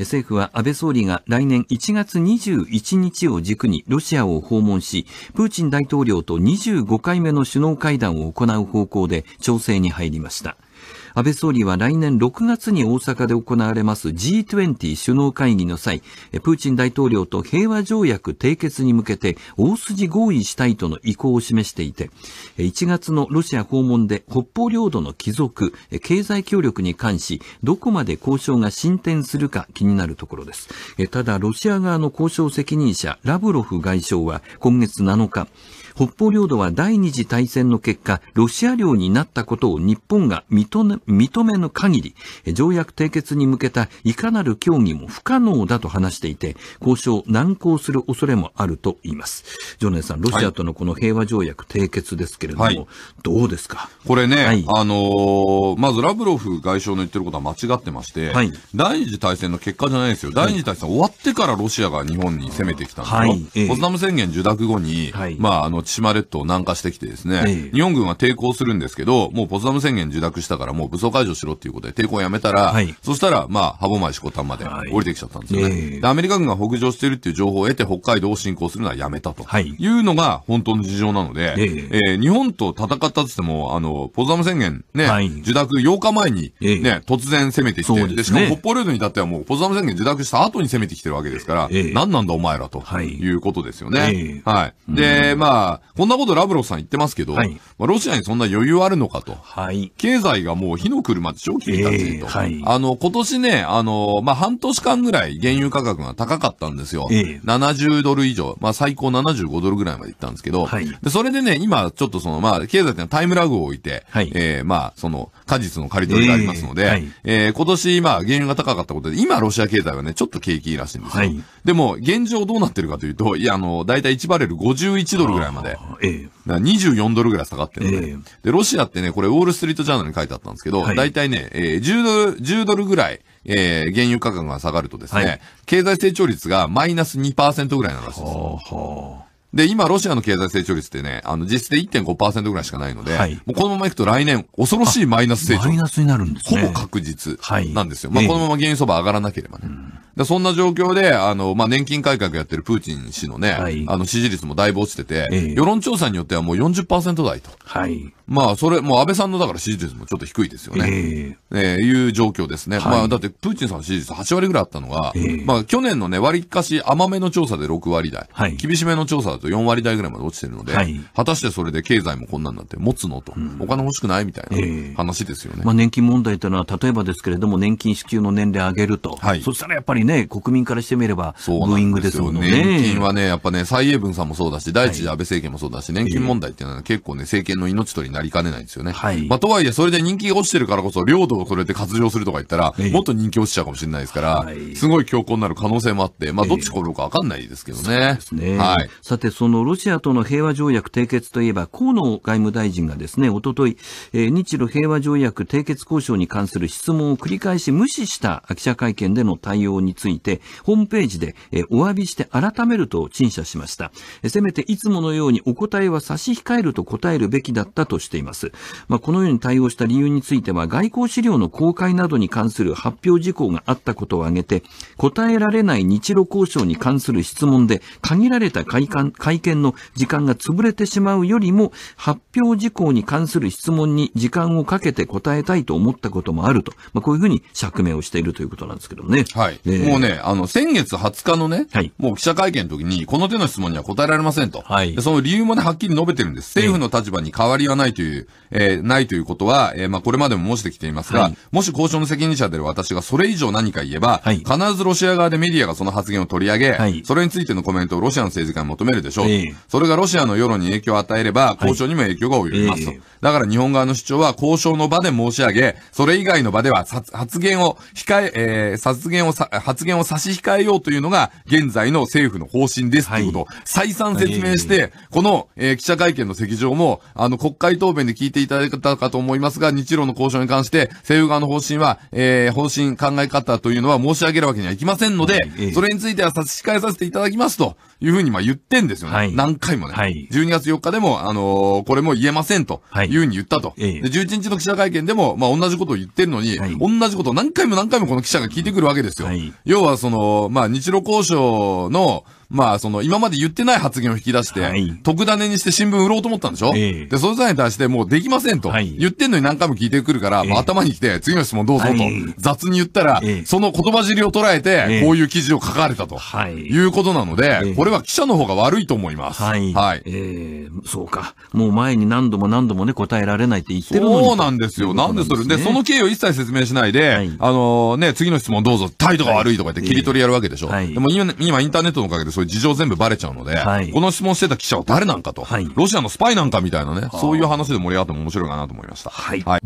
政府は安倍総理が来年1月21日を軸にロシアを訪問し、プーチン大統領と25回目の首脳会談を行う方向で調整に入りました。安倍総理は来年6月に大阪で行われます G20 首脳会議の際、プーチン大統領と平和条約締結に向けて大筋合意したいとの意向を示していて、1月のロシア訪問で北方領土の帰属、経済協力に関し、どこまで交渉が進展するか気になるところです。ただ、ロシア側の交渉責任者、ラブロフ外相は今月7日、北方領土は第二次大戦の結果、ロシア領になったことを日本が認め認めぬ限り、条約締結に向けたいかなる協議も不可能だと話していて、交渉難航する恐れもあると言います。ジ常ネさん、ロシアとのこの平和条約締結ですけれども、はい、どうですかこれね、はい、あのー、まずラブロフ外相の言ってることは間違ってまして、はい、第二次大戦の結果じゃないですよ。第二次大戦終わってからロシアが日本に攻めてきたんですよ。はい、ツダム宣言受諾後に、まあ、あの、千島列島を南下してきてですね、日本軍は抵抗するんですけど、もうポツダム宣言受諾したから、もう武装解除しろっていうことで抵抗をやめたら、はい、そしたら、まあ、歯舞、四股丹まで降りてきちゃったんですよね、はいで。アメリカ軍が北上しているっていう情報を得て、北海道を侵攻するのはやめたというのが本当の事情なので、えー、日本と戦ったっしても、あの、ポツダム宣言ね、受諾8日前にね、突然攻めてきて、で、しかも北方領土に至ってはもうポツダム宣言受諾した後に攻めてきてるわけですから、何なんだお前らということですよね。はい。で、まあ、こんなことラブロフさん言ってますけど、はい、まあ、ロシアにそんな余裕あるのかと。はい、経済がもう火の車でしょ君たちと、えーはい。あの、今年ね、あの、まあ、半年間ぐらい原油価格が高かったんですよ。えー、70ドル以上、まあ、最高75ドルぐらいまで行ったんですけど、はい、で、それでね、今、ちょっとその、まあ、経済ってのはタイムラグを置いて、はい、えー、まあ、その、果実の刈り取りがありますので、えーはい、えー、今年、まあ、原油が高かったことで、今、ロシア経済はね、ちょっと景気いいらしいんですよ。はい、でも、現状どうなってるかというと、いや、あの、だいたい1バレル51ドルぐらいまでで。だ24ドルぐらい下がってるので、えで、ロシアってね、これ、ウォールストリートジャーナルに書いてあったんですけど、はい、大体ね、えー、10ドル、10ドルぐらい、えー、原油価格が下がるとですね、はい、経済成長率がマイナス2%ぐらいなんですよ。はあはで、今、ロシアの経済成長率ってね、あの、実質で1.5%ぐらいしかないので、はい、もうこのままいくと来年、恐ろしいマイナス成長。マイナスになるんですね。ほぼ確実なんですよ。はい、まあ、このまま原油相場上がらなければね。うん、そんな状況で、あの、まあ、年金改革やってるプーチン氏のね、はい、あの、支持率もだいぶ落ちてて、えー、世論調査によってはもう40%台と。はい。まあ、それ、もう安倍さんのだから支持率もちょっと低いですよね。えー、えー、いう状況ですね。はい、まあ、だって、プーチンさんの支持率8割ぐらいあったのが、えー、まあ、去年のね、割かし甘めの調査で6割台、はい、厳しめの調査だと4割台ぐらいまで落ちてるので、はい、果たしてそれで経済もこんなんなって持つのと、うん、お金欲しくないみたいな話ですよね、えー、まあ、年金問題というのは、例えばですけれども、年金支給の年齢上げると、はい、そしたらやっぱりね、国民からしてみれば、ブーイングですよね。年金はね、やっぱね、蔡英文さんもそうだし、第一次安倍政権もそうだし、年金問題っていうのは結構ね、政権の命取りになりかねないんですよね。はい、まあ、とはいえ、それで人気が落ちてるからこそ、領土をそれで活用するとか言ったら、えー、もっと人気落ちちゃうかもしれないですから、すごい強硬になる可能性もあって、まあ、どっち来るか分かんないですけどね。えー、そうですね。はい。さて、そのロシアとの平和条約締結といえば、河野外務大臣がですね、おととい、えー、日露平和条約締結交渉に関する質問を繰り返し無視した記者会見での対応について、ホームページで、えー、お詫びして改めると陳謝しました。せめていつものようにお答えは差し控えると答えるべきだったとしています。まあ、このように対応した理由については、外交資料の公開などに関する発表事項があったことを挙げて、答えられない日露交渉に関する質問で、限られた会館会見の時間が潰れてしまうよりも、発表事項に関する質問に時間をかけて答えたいと思ったこともあると、まあ、こういうふうに釈明をしているということなんですけどね。はい。えー、もうね、あの、先月20日のね、はい、もう記者会見の時に、この手の質問には答えられませんと。はい。その理由もね、はっきり述べてるんです。政府の立場に変わりはないという、えー、ないということは、えー、まあ、これまでも申してきていますが、はい、もし交渉の責任者である私がそれ以上何か言えば、はい、必ずロシア側でメディアがその発言を取り上げ、はい、それについてのコメントをロシアの政治家に求めるでしょう。しょう、えそれがロシアの世論に影響を与えれば、交渉にも影響が及びますと、はいえ。だから日本側の主張は交渉の場で申し上げ、それ以外の場では発言を控え、えー、発言を発言を差し控えようというのが、現在の政府の方針ですということを再三説明して、この、えー、記者会見の席上も、あの、国会答弁で聞いていただいたかと思いますが、日露の交渉に関して、政府側の方針は、えー、方針、考え方というのは申し上げるわけにはいきませんので、それについては差し控えさせていただきますというふうに、まあ言ってんですですよね。はい、何回もね。はい、12月4日でも、あのー、これも言えませんと、いうふうに言ったと。はい、11日の記者会見でも、まあ、同じことを言ってるのに、はい、同じことを何回も何回もこの記者が聞いてくるわけですよ。はい、要は、その、まあ、日露交渉の、まあ、その、今まで言ってない発言を引き出して、特ダネにして新聞売ろうと思ったんでしょ、で、それ際に対して、もうできませんと、言ってんのに何回も聞いてくるから、頭に来て、次の質問どうぞと、雑に言ったら、その言葉尻を捉えて、こういう記事を書かれたと、いうことなので、これは記者の方が悪いと思います。はい。はい、えー、そうか。もう前に何度も何度もね、答えられないって言ってるのそうなんですよ。なんでそれ。で、その経緯を一切説明しないで、あのね、次の質問どうぞ、態度が悪いとか言って切り取りやるわけでしょ。はい、でも今、今インターネットのおかげでそうういう事情全部バレちゃうので、はい、この質問してた記者は誰なんかと、はい、ロシアのスパイなんかみたいなね、そういう話で盛り上がっても面白いかなと思いました。はい。はい